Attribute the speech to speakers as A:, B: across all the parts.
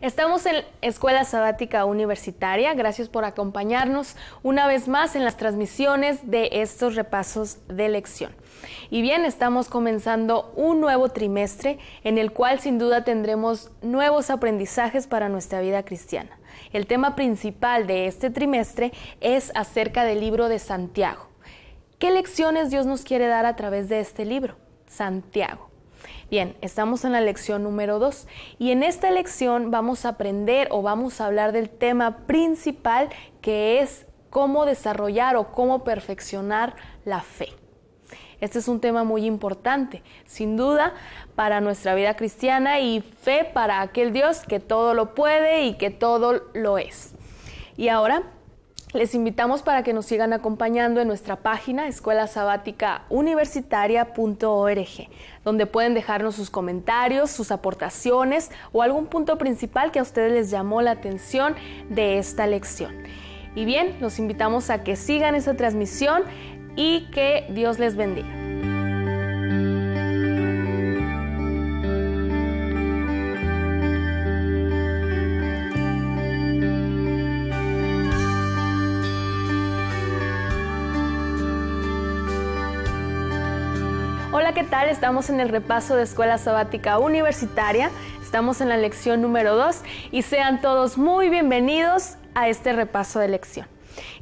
A: Estamos en Escuela Sabática Universitaria. Gracias por acompañarnos una vez más en las transmisiones de estos repasos de lección. Y bien, estamos comenzando un nuevo trimestre en el cual sin duda tendremos nuevos aprendizajes para nuestra vida cristiana. El tema principal de este trimestre es acerca del libro de Santiago. ¿Qué lecciones Dios nos quiere dar a través de este libro? Santiago. Bien, estamos en la lección número 2 y en esta lección vamos a aprender o vamos a hablar del tema principal que es cómo desarrollar o cómo perfeccionar la fe. Este es un tema muy importante, sin duda, para nuestra vida cristiana y fe para aquel Dios que todo lo puede y que todo lo es. Y ahora les invitamos para que nos sigan acompañando en nuestra página escuelasabáticauniversitaria.org, donde pueden dejarnos sus comentarios, sus aportaciones o algún punto principal que a ustedes les llamó la atención de esta lección. Y bien, los invitamos a que sigan esa transmisión y que Dios les bendiga. estamos en el repaso de Escuela Sabática Universitaria, estamos en la lección número 2 y sean todos muy bienvenidos a este repaso de lección.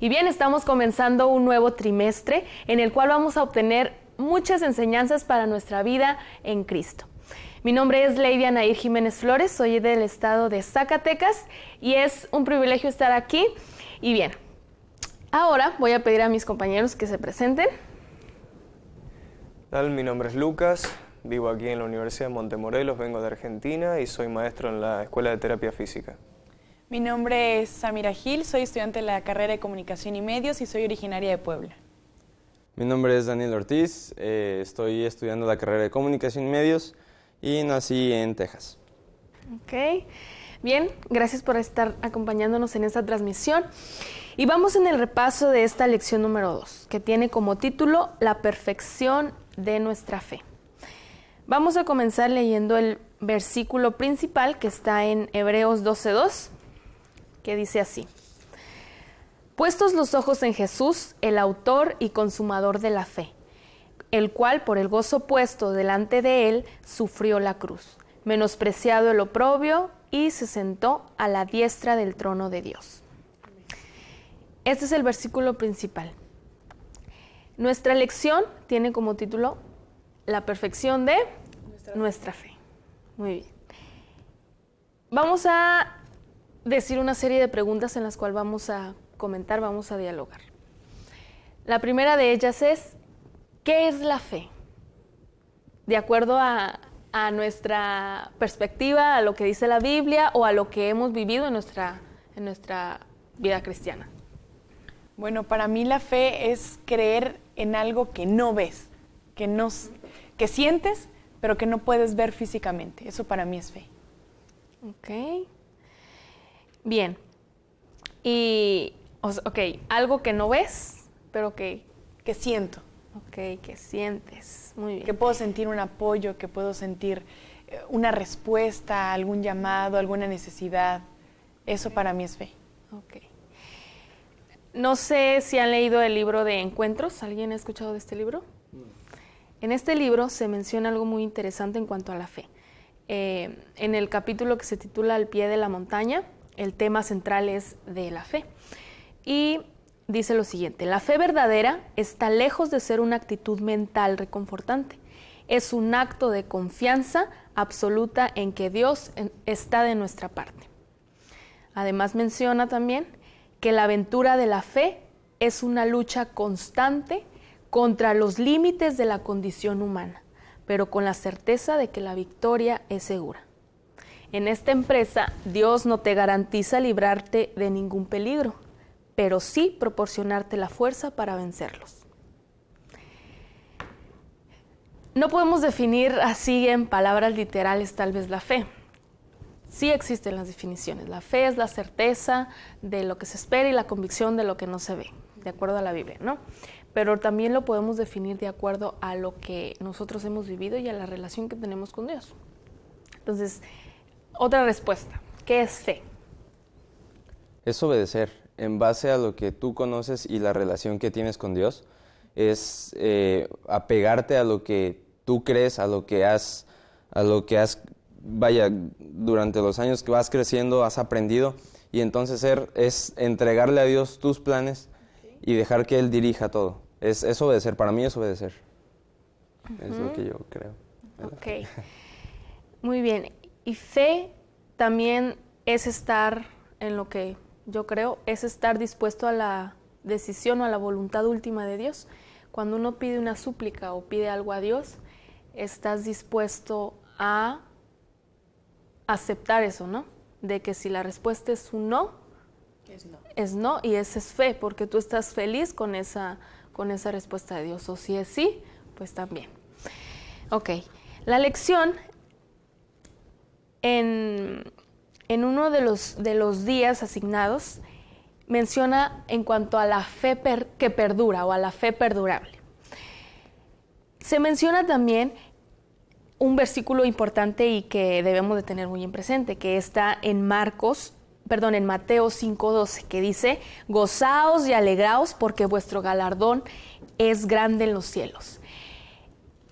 A: Y bien, estamos comenzando un nuevo trimestre en el cual vamos a obtener muchas enseñanzas para nuestra vida en Cristo. Mi nombre es Lady Anair Jiménez Flores, soy del estado de Zacatecas y es un privilegio estar aquí. Y bien, ahora voy a pedir a mis compañeros que se presenten.
B: Mi nombre es Lucas, vivo aquí en la Universidad de Montemorelos, vengo de Argentina y soy maestro en la Escuela de Terapia
C: Física.
D: Mi nombre es Samira Gil, soy estudiante de la carrera de Comunicación y Medios y soy originaria de Puebla.
C: Mi nombre es Daniel Ortiz, eh, estoy estudiando la carrera de Comunicación y Medios y nací en Texas.
D: Ok,
A: bien, gracias por estar acompañándonos en esta transmisión. Y vamos en el repaso de esta lección número 2, que tiene como título La perfección de nuestra fe. Vamos a comenzar leyendo el versículo principal que está en Hebreos 12.2, que dice así. Puestos los ojos en Jesús, el autor y consumador de la fe, el cual por el gozo puesto delante de él sufrió la cruz, menospreciado el oprobio y se sentó a la diestra del trono de Dios. Este es el versículo principal. Nuestra lección tiene como título La perfección de nuestra, fe. Muy bien. Vamos a decir una serie de preguntas en las cuales vamos a comentar, vamos a dialogar. La primera de ellas es, ¿qué es la fe? De acuerdo a, nuestra perspectiva, a lo que dice la Biblia o a lo que hemos vivido en nuestra, en nuestra vida cristiana.
D: Bueno, para mí la fe es creer en algo que no ves, que, no, que sientes, pero que no puedes ver físicamente. Eso para mí es fe. Ok. Bien.
A: Y, ok, algo que no
D: ves, pero que... Que siento. Ok, que sientes. Muy bien. Que puedo sentir un apoyo, que puedo sentir eh, una respuesta, algún llamado, alguna necesidad. Eso para mí es fe. Ok. No sé si
A: han leído el libro de Encuentros. ¿Alguien ha escuchado de este libro? En este libro se menciona algo muy interesante en cuanto a la fe. Eh, en el capítulo que se titula Al pie de la montaña, el tema central es de la fe. Y dice lo siguiente, la fe verdadera está lejos de ser una actitud mental reconfortante. Es un acto de confianza absoluta en que Dios está de nuestra parte. Además menciona también que la aventura de la fe es una lucha constante contra los límites de la condición humana, pero con la certeza de que la victoria es segura. En esta empresa, Dios no te garantiza librarte de ningún peligro, pero sí proporcionarte la fuerza para vencerlos. No podemos definir así en palabras literales tal vez la fe, Sí existen las definiciones. La fe es la certeza de lo que se espera y la convicción de lo que no se ve, de acuerdo a la Biblia, ¿no? Pero también lo podemos definir de acuerdo a lo que nosotros hemos vivido y a la relación que tenemos con Dios. Entonces, otra respuesta. ¿Qué es fe?
C: Es obedecer. En base a lo que tú conoces y la relación que tienes con Dios, es eh, apegarte a lo que tú crees, a lo que has, a lo que has vaya, durante los años que vas creciendo, has aprendido, y entonces ser, es entregarle a Dios tus planes y dejar que Él dirija todo. Es, obedecer, para mí es obedecer. Es lo que yo creo.
A: Ok. Muy bien. Y fe también es estar en lo que yo creo, es estar dispuesto a la decisión o a la voluntad última de Dios. Cuando uno pide una súplica o pide algo a Dios, estás dispuesto a aceptar eso, ¿no? De que si la respuesta es un no, es no, y esa es fe, porque tú estás feliz con esa, con esa respuesta de Dios. O si es sí, pues también. Ok, la lección en, en uno de los, de los días asignados menciona en cuanto a la fe que perdura o a la fe perdurable. Se menciona también un versículo importante y que debemos de tener muy en presente, que está en Marcos, perdón, en Mateo 5:12, que dice, "Gozaos y alegraos porque vuestro galardón es grande en los cielos."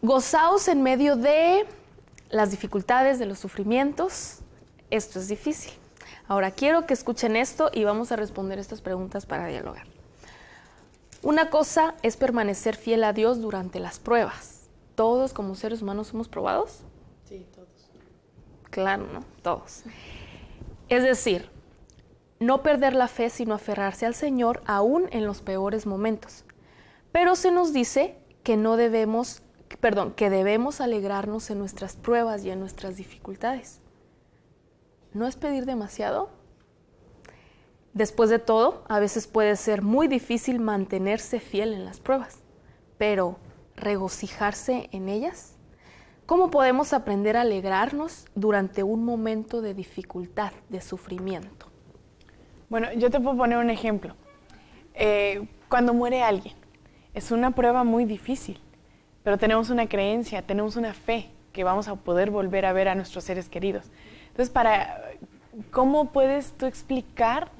A: Gozaos en medio de las dificultades, de los sufrimientos. Esto es difícil. Ahora quiero que escuchen esto y vamos a responder estas preguntas para dialogar. Una cosa es permanecer fiel a Dios durante las pruebas todos como seres humanos somos probados. Sí, todos. Claro, ¿no? Todos. Es decir, no perder la fe, sino aferrarse al Señor aún en los peores momentos. Pero se nos dice que no debemos, perdón, que debemos alegrarnos en nuestras pruebas y en nuestras dificultades. ¿No es pedir demasiado? Después de todo, a veces puede ser muy difícil mantenerse fiel en las pruebas, pero regocijarse en ellas? ¿Cómo podemos aprender a alegrarnos durante un momento de dificultad, de
D: sufrimiento? Bueno, yo te puedo poner un ejemplo. Eh, cuando muere alguien, es una prueba muy difícil, pero tenemos una creencia, tenemos una fe que vamos a poder volver a ver a nuestros seres queridos. Entonces, para, ¿cómo puedes tú explicar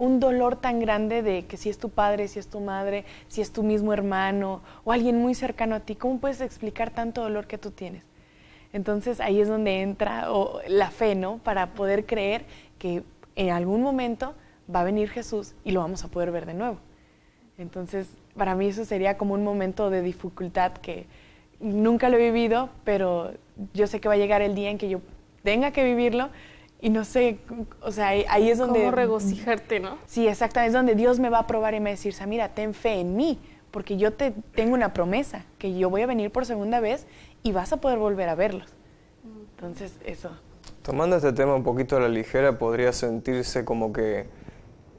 D: un dolor tan grande de que si es tu padre, si es tu madre, si es tu mismo hermano o alguien muy cercano a ti, ¿cómo puedes explicar tanto dolor que tú tienes? Entonces ahí es donde entra la fe, ¿no? Para poder creer que en algún momento va a venir Jesús y lo vamos a poder ver de nuevo. Entonces, para mí eso sería como un momento de dificultad que nunca lo he vivido, pero yo sé que va a llegar el día en que yo tenga que vivirlo y no sé, o sea, ahí es donde... Cómo regocijarte, ¿no? Sí, exactamente, es donde Dios me va a probar y me va a decir, mira, ten fe en mí, porque yo te tengo una promesa, que yo voy a venir por segunda vez y vas a poder volver a verlos. Entonces, eso.
B: Tomando este tema un poquito a la ligera, podría sentirse como que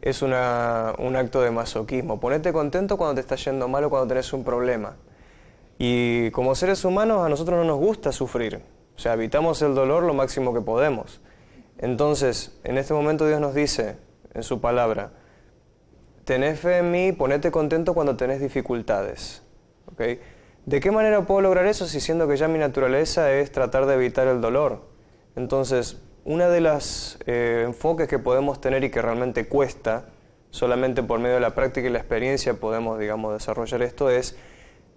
B: es una, un acto de masoquismo. Ponerte contento cuando te está yendo mal o cuando tenés un problema. Y como seres humanos, a nosotros no nos gusta sufrir. O sea, evitamos el dolor lo máximo que podemos. Entonces, en este momento Dios nos dice en su palabra, tenés fe en mí, ponete contento cuando tenés dificultades. ¿De qué manera puedo lograr eso si siendo que ya mi naturaleza es tratar de evitar el dolor? Entonces, uno de los eh, enfoques que podemos tener y que realmente cuesta, solamente por medio de la práctica y la experiencia podemos, digamos, desarrollar esto, es,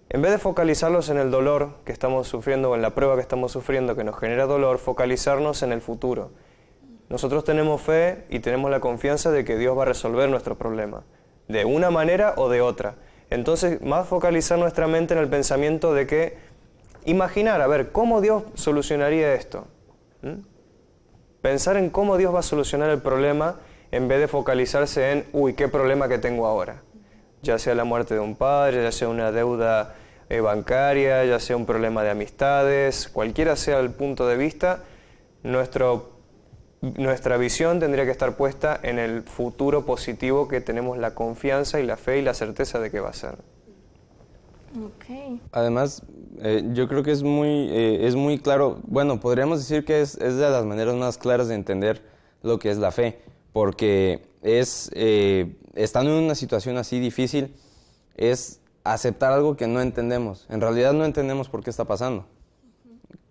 B: en vez de focalizarnos en el dolor que estamos sufriendo o en la prueba que estamos sufriendo que nos genera dolor, focalizarnos en el futuro nosotros tenemos fe y tenemos la confianza de que Dios va a resolver nuestro problema, de una manera o de otra. Entonces, más focalizar nuestra mente en el pensamiento de que imaginar, a ver, ¿cómo Dios solucionaría esto? ¿Mm? Pensar en cómo Dios va a solucionar el problema en vez de focalizarse en, uy, qué problema que tengo ahora. Ya sea la muerte de un padre, ya sea una deuda eh, bancaria, ya sea un problema de amistades, cualquiera sea el punto de vista, nuestro nuestra visión tendría que estar puesta en el futuro positivo que tenemos la confianza y la fe y la certeza de que
C: va a ser. Además, eh, yo creo que es muy, eh, es muy claro, bueno, podríamos decir que es, es, de las maneras más claras de entender lo que es la fe, porque es, eh, estando en una situación así difícil, es aceptar algo que no entendemos. En realidad no entendemos por qué está pasando.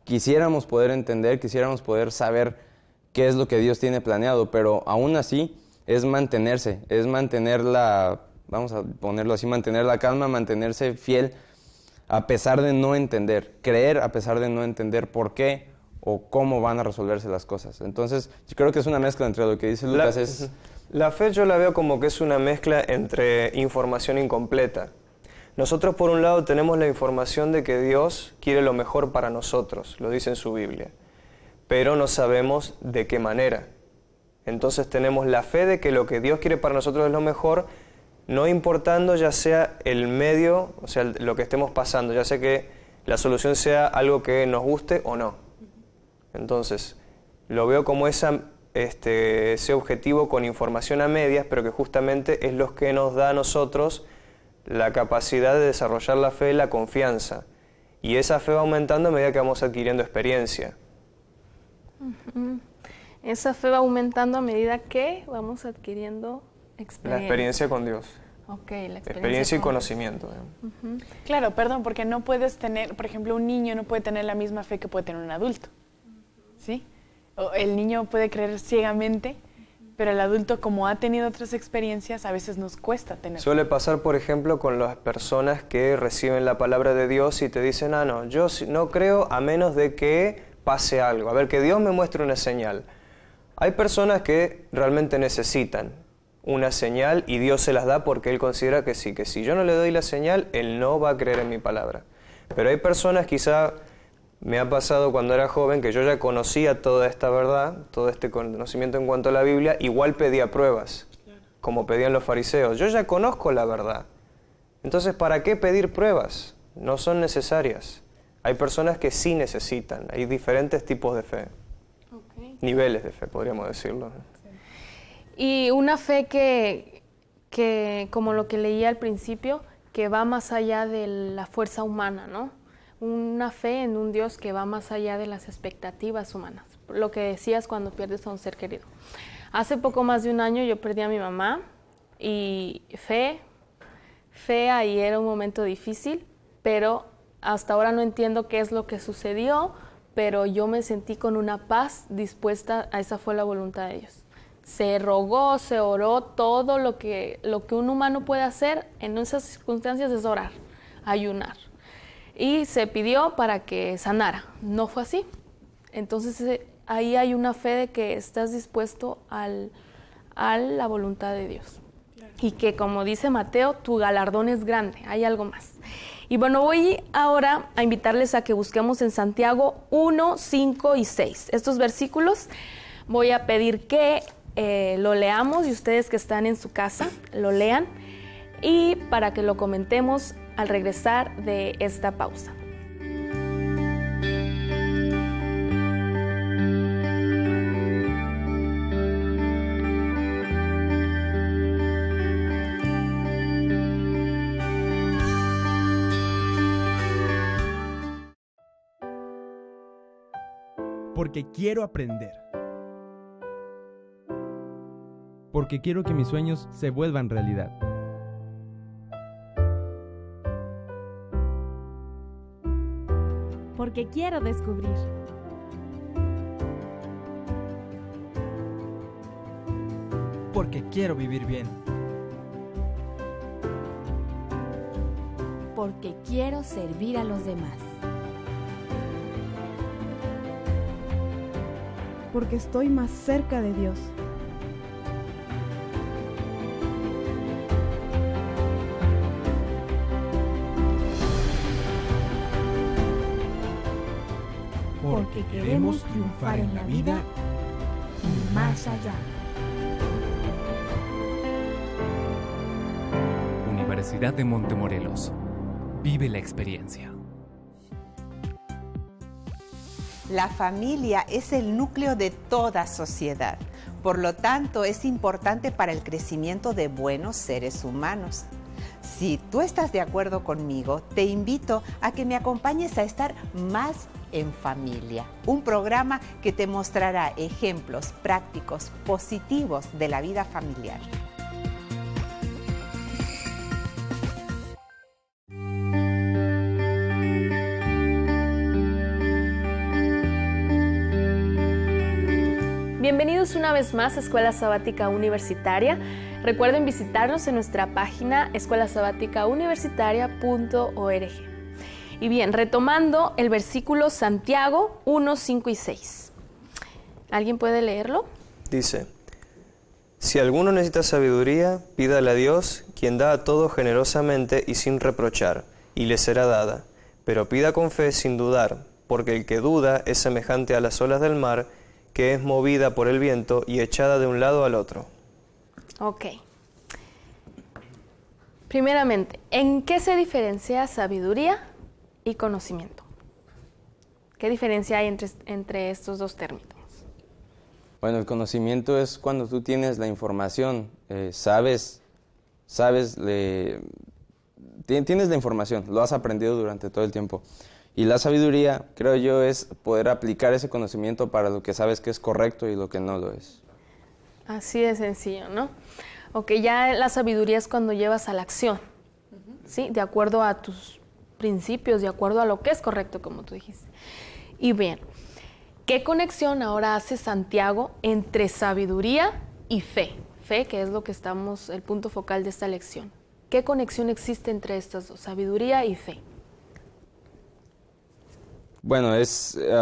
C: Quisiéramos poder entender, quisiéramos poder saber qué es lo que Dios tiene planeado, pero aún así es mantenerse, es mantener la, vamos a ponerlo así, mantener la calma, mantenerse fiel a pesar de no entender, creer a pesar de no entender por qué o cómo van a resolverse las cosas. Entonces, yo creo que es una mezcla entre lo que dice Lucas la, La fe yo la veo como que es una mezcla entre información incompleta.
B: Nosotros por un lado tenemos la información de que Dios quiere lo mejor para nosotros, lo dice en su Biblia pero no sabemos de qué manera. Entonces tenemos la fe de que lo que Dios quiere para nosotros es lo mejor, no importando ya sea el medio, o sea, lo que estemos pasando, ya sea que la solución sea algo que nos guste o no. Entonces, lo veo como este, ese objetivo con información a medias, pero que justamente es lo que nos da a nosotros la capacidad de desarrollar la fe y la confianza. Y esa fe va aumentando a medida que vamos adquiriendo experiencia.
A: Esa fe va aumentando a medida
D: que vamos adquiriendo experiencia. La experiencia con Dios. Ok, la experiencia. y
B: conocimiento. ¿eh?
D: Claro, perdón, porque no puedes tener, por ejemplo, un niño no puede tener la misma fe que puede tener un adulto. ¿Sí? el niño puede creer ciegamente, pero el adulto, como ha tenido otras experiencias, a veces nos cuesta tener.
B: Suele pasar, por ejemplo, con las personas que reciben la palabra de Dios y te dicen, ah, no, yo no creo a menos de que pase algo, a ver, que Dios me muestre una señal. Hay personas que realmente necesitan una señal y Dios se las da porque Él considera que sí, que si yo no le doy la señal, Él no va a creer en mi palabra. Pero hay personas quizá, me ha pasado cuando era joven, que yo ya conocía toda esta verdad, todo este conocimiento en cuanto a la Biblia, igual pedía pruebas, como pedían los fariseos. Yo ya conozco la verdad. Entonces, ¿para qué pedir pruebas? No son necesarias. Hay personas que sí necesitan, hay diferentes tipos de fe, niveles de fe, podríamos decirlo.
A: Y una fe que, que, como lo que leía al principio, que va más allá de la fuerza humana, ¿no? Una fe en un Dios que va más allá de las expectativas humanas. Lo que decías cuando pierdes a un ser querido. Hace poco más de un año yo perdí a mi mamá y fe, fe ahí era un momento difícil, pero hasta ahora no entiendo qué es lo que sucedió, pero yo me sentí con una paz dispuesta, a esa fue la voluntad de Dios. Se rogó, se oró, todo lo que, lo que un humano puede hacer en esas circunstancias es orar, ayunar. Y se pidió para que sanara. No fue así. Entonces eh, ahí hay una fe de que estás dispuesto al, a la voluntad de Dios. Y que como dice Mateo, tu galardón es grande, hay algo más. Y bueno, voy ahora a invitarles a que busquemos en Santiago 1, 5 y 6. Estos versículos voy a pedir que eh, lo leamos y ustedes que están en su casa lo lean y para que lo comentemos al regresar de esta pausa.
C: porque quiero aprender. Porque quiero que mis sueños se vuelvan realidad.
A: Porque quiero
D: descubrir.
C: Porque quiero vivir bien.
A: Porque quiero servir a los demás.
D: porque estoy más cerca de Dios.
C: Porque queremos triunfar en la vida
D: y más allá.
C: Universidad de Montemorelos. Vive la experiencia.
A: La familia es el núcleo de toda sociedad, por lo tanto es importante para el crecimiento de buenos seres humanos. Si tú estás de acuerdo conmigo, te invito a que me acompañes a estar más en familia, un programa que te mostrará ejemplos prácticos positivos
C: de la vida familiar.
A: una vez más Escuela Sabática Universitaria. Recuerden visitarnos en nuestra página Escuelasabaticauniversitaria.org Y bien, retomando el versículo Santiago 1, 5 y 6. ¿Alguien puede leerlo?
B: Dice, si alguno necesita sabiduría, pídale a Dios, quien da a todo generosamente y sin reprochar, y le será dada. Pero pida con fe sin dudar, porque el que duda es semejante a las olas del mar, que es movida por el viento y echada de un lado al otro.
A: Ok. Primeramente, ¿en qué se diferencia sabiduría y conocimiento? ¿Qué diferencia hay entre, estos dos términos?
C: Bueno, el conocimiento es cuando tú tienes la información, eh, sabes, sabes, tienes la información, lo has aprendido durante todo el tiempo. Y la sabiduría, creo yo, es poder aplicar ese conocimiento para lo que sabes que es correcto y lo que no lo es.
A: Así de sencillo, ¿no? Ok, ya la sabiduría es cuando llevas a la acción, ¿sí? De acuerdo a tus principios, de acuerdo a lo que es correcto, como tú dijiste. Y bien, ¿qué conexión ahora hace Santiago entre sabiduría y fe? Fe, que es lo que estamos, el punto focal de esta lección. ¿Qué conexión existe entre estas dos, sabiduría y fe?
C: Bueno, es eh,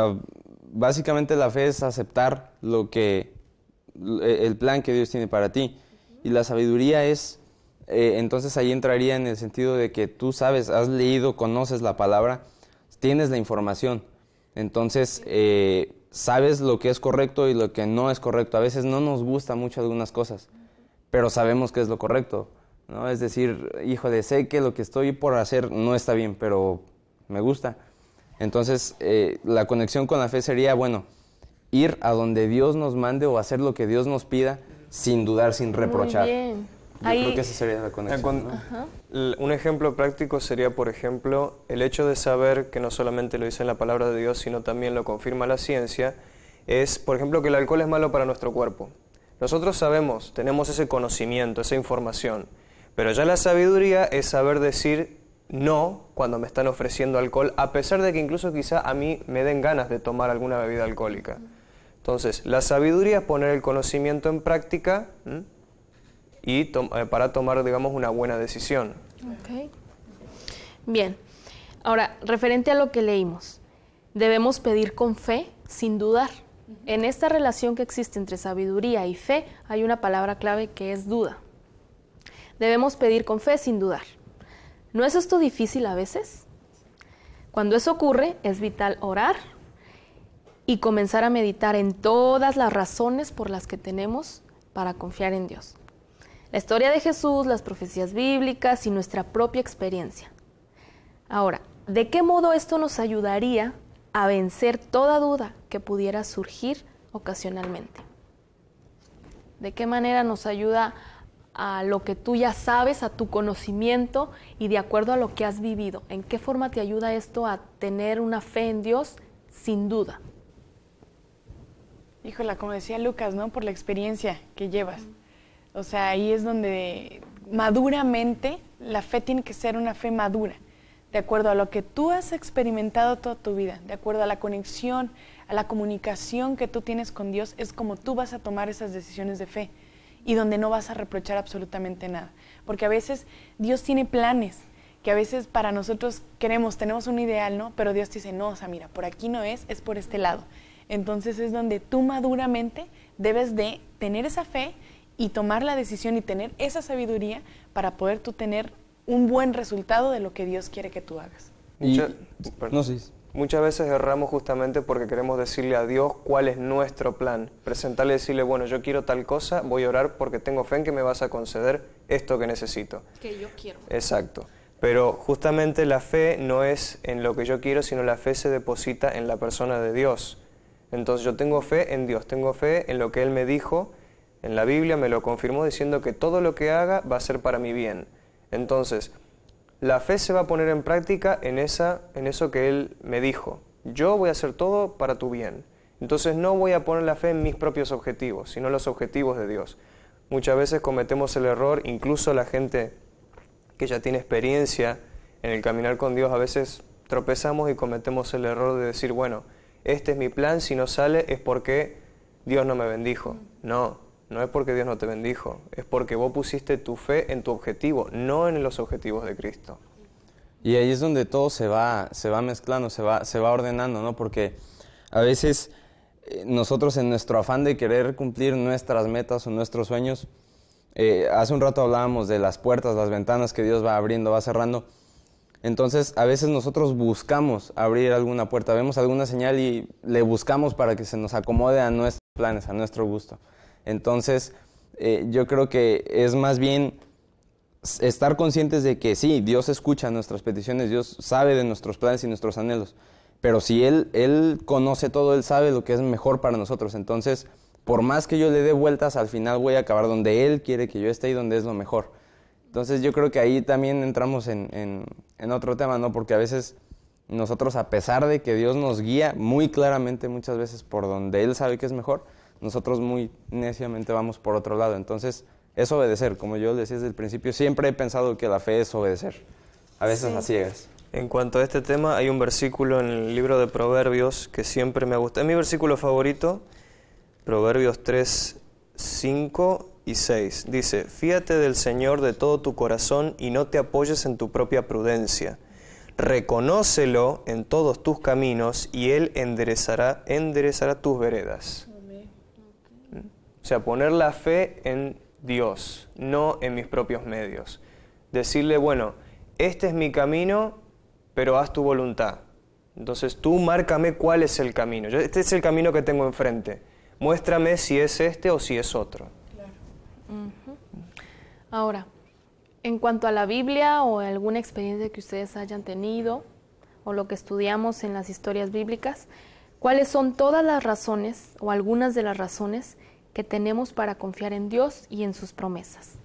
C: básicamente la fe es aceptar lo que eh, el plan que Dios tiene para ti. Y la sabiduría es, eh, entonces ahí entraría en el sentido de que tú sabes, has leído, conoces la palabra, tienes la información. Entonces, sabes lo que es correcto y lo que no es correcto. A veces no nos gusta mucho algunas cosas, pero sabemos que es lo correcto. ¿no? Es decir, hijo de, sé que lo que estoy por hacer no está bien, pero me gusta. Entonces, eh, la conexión con la fe sería, bueno, ir a donde Dios nos mande o hacer lo que Dios nos pida sin dudar, sin reprochar. Muy
A: bien. creo que esa
C: sería la conexión. Un ejemplo
B: práctico sería, por ejemplo, el hecho de saber que no solamente lo dice la palabra de Dios, sino también lo confirma la ciencia, es, por ejemplo, que el alcohol es malo para nuestro cuerpo. Nosotros sabemos, tenemos ese conocimiento, esa información, pero ya la sabiduría es saber decir no cuando me están ofreciendo alcohol, a pesar de que incluso quizá a mí me den ganas de tomar alguna bebida alcohólica. Entonces, la sabiduría es poner el conocimiento en práctica y eh, para tomar, digamos, una buena decisión.
A: Bien. Ahora, referente a lo que leímos, debemos pedir con fe, sin dudar. En esta relación que existe entre sabiduría y fe hay una palabra clave que es duda. Debemos pedir con fe sin dudar. ¿No es esto difícil a veces? Cuando eso ocurre, es vital orar y comenzar a meditar en todas las razones por las que tenemos para confiar en Dios. La historia de Jesús, las profecías bíblicas y nuestra propia experiencia. Ahora, ¿de qué modo esto nos ayudaría a vencer toda duda que pudiera surgir ocasionalmente? ¿De qué manera nos ayuda a a lo que tú ya sabes, a tu conocimiento y de acuerdo a lo que has vivido. ¿En qué forma te ayuda esto a tener una fe en Dios? Sin
D: duda. Híjola, como decía Lucas, ¿no? Por la experiencia que llevas. O sea, ahí es donde maduramente la fe tiene que ser una fe madura, de acuerdo a lo que tú has experimentado toda tu vida, de acuerdo a la conexión, a la comunicación que tú tienes con Dios, es como tú vas a tomar esas decisiones de fe y donde no vas a reprochar absolutamente nada. Porque a veces Dios tiene planes que a veces para nosotros queremos, tenemos un ideal, ¿no? Pero Dios te dice, no, o sea, mira, por aquí no es, es por este lado. Entonces es donde tú maduramente debes de tener esa fe y tomar la decisión y tener esa sabiduría para poder tú tener un buen resultado de lo que Dios quiere que tú hagas.
B: Y, no Muchas veces erramos justamente porque queremos decirle a Dios cuál es nuestro plan. Presentarle y decirle, bueno, yo quiero tal cosa, voy a orar porque tengo fe en que me vas a conceder esto que necesito. Que yo quiero. Exacto. Pero justamente la fe no es en lo que yo quiero, sino la fe se deposita en la persona de Dios. Entonces yo tengo fe en Dios, tengo fe en lo que Él me dijo, en la Biblia me lo confirmó diciendo que todo lo que haga va a ser para mi bien. Entonces, la fe se va a poner en práctica en, esa, en eso que Él me dijo. Yo voy a hacer todo para tu bien. Entonces no voy a poner la fe en mis propios objetivos, sino en los objetivos de Dios. Muchas veces cometemos el error, incluso la gente que ya tiene experiencia en el caminar con Dios, a veces tropezamos y cometemos el error de decir, bueno, este es mi plan, si no sale es porque Dios no me bendijo. No, no es porque Dios no te bendijo, es porque vos pusiste tu fe en tu objetivo, no en los objetivos de Cristo.
C: Y ahí es donde todo se va, se va mezclando, se va, se va ordenando, ¿no? Porque a veces eh, nosotros en nuestro afán de querer cumplir nuestras metas o nuestros sueños, eh, hace un rato hablábamos de las puertas, las ventanas que Dios va abriendo, va cerrando. Entonces, a veces nosotros buscamos abrir alguna puerta, vemos alguna señal y le buscamos para que se nos acomode a nuestros planes, a nuestro gusto. Entonces, eh, yo creo que es más bien estar conscientes de que sí, Dios escucha nuestras peticiones, Dios sabe de nuestros planes y nuestros anhelos, pero si Él, Él conoce todo, Él sabe lo que es mejor para nosotros. Entonces, por más que yo le dé vueltas, al final voy a acabar donde Él quiere que yo esté y donde es lo mejor. Entonces yo creo que ahí también entramos en, en, otro tema, ¿no? Porque a veces nosotros, a pesar de que Dios nos guía muy claramente muchas veces por donde Él sabe que es mejor, nosotros muy neciamente vamos por otro lado. Entonces, es obedecer. Como yo decía desde el principio, siempre he pensado que la fe es obedecer. A veces sí. ciegas. En cuanto a este tema, hay un versículo en el libro de Proverbios que
B: siempre me gusta. Es mi versículo favorito, Proverbios 3, 5 y 6. Dice, fíate del Señor de todo tu corazón y no te apoyes en tu propia prudencia. Reconócelo en todos tus caminos y Él enderezará, enderezará tus veredas. O sea, poner la fe en Dios, no en mis propios medios. Decirle, bueno, este es mi camino, pero haz tu voluntad. Entonces tú márcame cuál es el camino. este es el camino que tengo enfrente. Muéstrame si es este o si es otro.
A: Claro. Ahora, en cuanto a la Biblia o alguna experiencia que ustedes hayan tenido o lo que estudiamos en las historias bíblicas, ¿cuáles son todas las razones o algunas de las razones que tenemos para confiar en Dios y en sus promesas?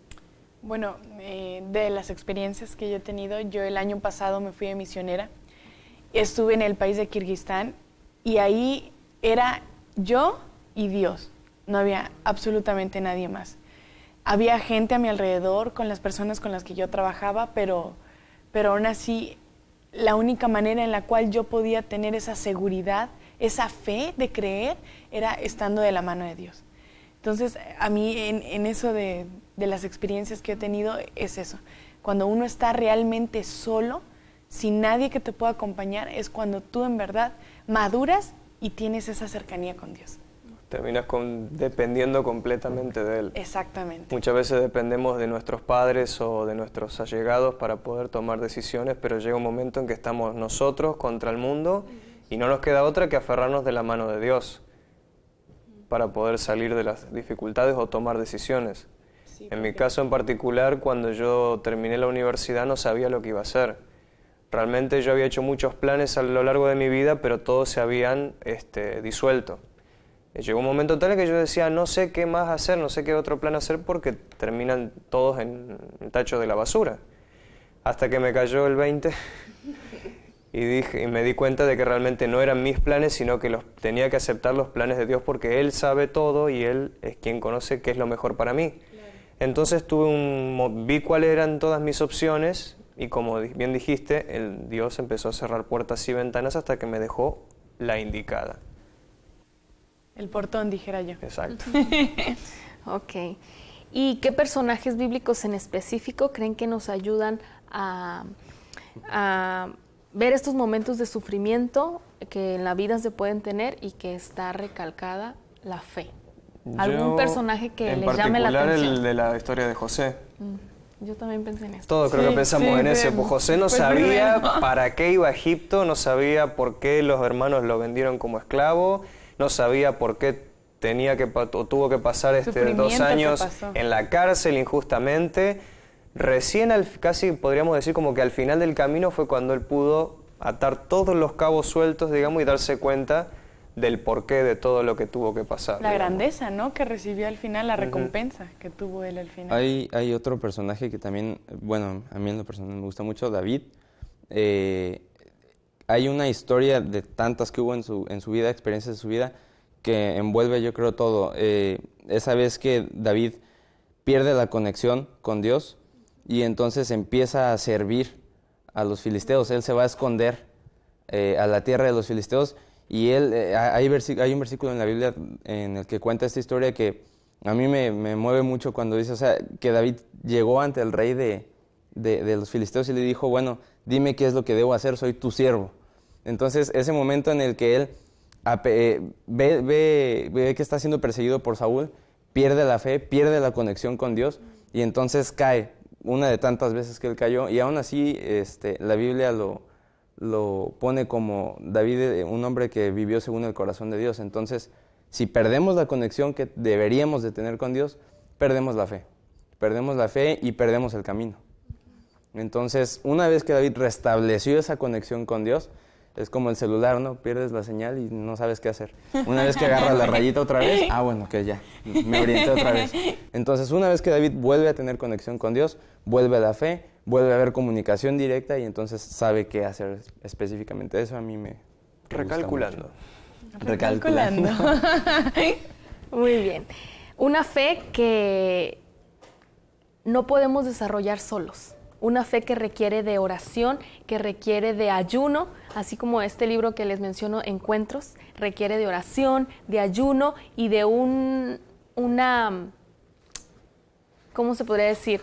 D: Bueno, eh, de las experiencias que yo he tenido, yo el año pasado me fui de misionera, estuve en el país de Kirguistán y ahí era yo y Dios, no había absolutamente nadie más. Había gente a mi alrededor con las personas con las que yo trabajaba, pero, pero aún así la única manera en la cual yo podía tener esa seguridad, esa fe de creer, era estando de la mano de Dios. Entonces, a mí en, eso de, las experiencias que he tenido es eso. Cuando uno está realmente solo, sin nadie que te pueda acompañar, es cuando tú en verdad maduras y tienes esa cercanía con Dios.
B: Terminas dependiendo completamente de Él.
D: Exactamente.
B: Muchas veces dependemos de nuestros padres o de nuestros allegados para poder tomar decisiones, pero llega un momento en que estamos nosotros contra el mundo y no nos queda otra que aferrarnos de la mano de Dios para poder salir de las dificultades o tomar decisiones. en mi caso en particular, cuando yo terminé la universidad no sabía lo que iba a hacer. Realmente yo había hecho muchos planes a lo largo de mi vida, pero todos se habían este, disuelto. Llegó un momento tal que yo decía, no sé qué más hacer, no sé qué otro plan hacer porque terminan todos en el tacho de la basura. Hasta que me cayó el 20 y, dije, y me di cuenta de que realmente no eran mis planes, sino que los, tenía que aceptar los planes de Dios porque Él sabe todo y Él es quien conoce qué es lo mejor para mí. Entonces tuve un, vi cuáles eran todas mis opciones y como bien dijiste, el Dios empezó a cerrar puertas y ventanas hasta que me dejó la indicada.
D: El portón, dijera yo. Exacto. ok.
A: ¿Y qué personajes bíblicos en específico creen que nos ayudan a ver estos momentos de sufrimiento que en la vida se pueden tener y que está recalcada la fe. Algún personaje que le llame la atención.
B: el de la historia de José.
A: Mm, yo también pensé en eso. Todos creo que pensamos en eso. Pues, José no pues, sabía
B: para qué iba a Egipto, no sabía por qué los hermanos lo vendieron como esclavo, no sabía por qué tenía que tuvo que pasar este dos años en la cárcel injustamente Recién, al, casi podríamos decir como que al final del camino fue cuando él pudo atar todos los cabos sueltos, digamos, y darse cuenta
C: del porqué de todo lo que tuvo que
B: pasar. La
D: grandeza, ¿no? Que recibió al final, la recompensa que tuvo él al final. Hay,
C: hay otro personaje que también, bueno, a mí en lo personal me gusta mucho, David. Eh, hay una historia de tantas que hubo en su, en su vida, experiencias de su vida, que envuelve yo creo todo. Eh, esa vez que David pierde la conexión con Dios, y entonces empieza a servir a los filisteos. Él se va a esconder eh, a la tierra de los filisteos y él, eh, hay, un versículo en la Biblia en el que cuenta esta historia que a mí me, mueve mucho cuando dice, o sea, que David llegó ante el rey de, los filisteos y le dijo, bueno, dime qué es lo que debo hacer, soy tu siervo. Entonces, ese momento en el que él eh, ve que está siendo perseguido por Saúl, pierde la fe, pierde la conexión con Dios y entonces cae una de tantas veces que él cayó, y aún así este, la Biblia lo, lo pone como David, eh, un hombre que vivió según el corazón de Dios. Entonces, si perdemos la conexión que deberíamos de tener con Dios, perdemos la fe. Perdemos la fe y perdemos el camino. Entonces, una vez que David restableció esa conexión con Dios, es como el celular, ¿no? Pierdes la señal y no sabes qué hacer. Una vez que agarras la rayita otra vez, ah, bueno, que ya, me orienté otra vez. Entonces, una vez que David vuelve a tener conexión con Dios, vuelve a la fe, vuelve a haber comunicación directa y entonces sabe qué hacer específicamente. Eso a mí me Recalculando.
D: Recalculando.
A: Muy bien. Una fe que no podemos desarrollar solos una fe que requiere de oración, que requiere de ayuno, así como este libro que les menciono, Encuentros, requiere de oración, de ayuno y de un, una, ¿cómo se podría decir?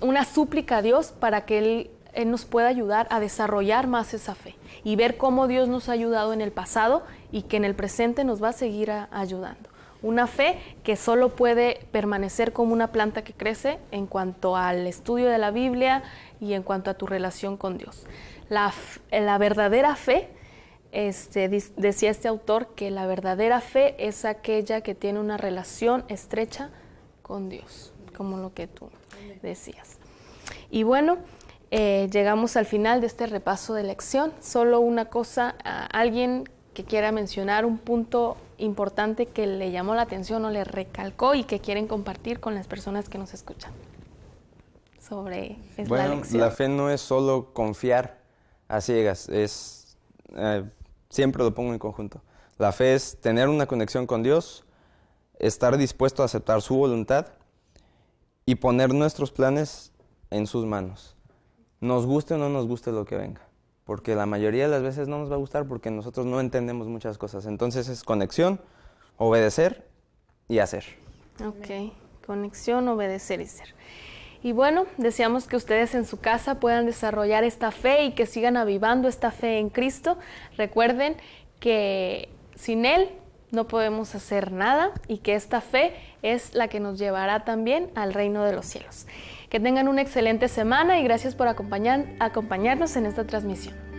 A: Una súplica a Dios para que Él, nos pueda ayudar a desarrollar más esa fe y ver cómo Dios nos ha ayudado en el pasado y que en el presente nos va a seguir ayudando. Una fe que solo puede permanecer como una planta que crece en cuanto al estudio de la Biblia y en cuanto a tu relación con Dios. La, la verdadera fe, este, decía este autor, que la verdadera fe es aquella que tiene una relación estrecha con Dios, como lo que tú decías. Y bueno, eh, llegamos al final de este repaso de lección. Solo una cosa, alguien que quiera mencionar un punto importante que le llamó la atención o le recalcó y que quieren compartir con las personas que nos escuchan sobre bueno, La fe
C: no es solo confiar a ciegas, es, eh, siempre lo pongo en conjunto. La fe es tener una conexión con Dios, estar dispuesto a aceptar su voluntad y poner nuestros planes en sus manos, nos guste o no nos guste lo que venga porque la mayoría de las veces no nos va a gustar porque nosotros no entendemos muchas cosas. Entonces es conexión, obedecer y hacer.
A: Ok, conexión, obedecer y ser. Y bueno, deseamos que ustedes en su casa puedan desarrollar esta fe y que sigan avivando esta fe en Cristo. Recuerden que sin Él no podemos hacer nada y que esta fe es la que nos llevará también al reino de los cielos. Que tengan una excelente semana y gracias por acompañarnos en esta transmisión.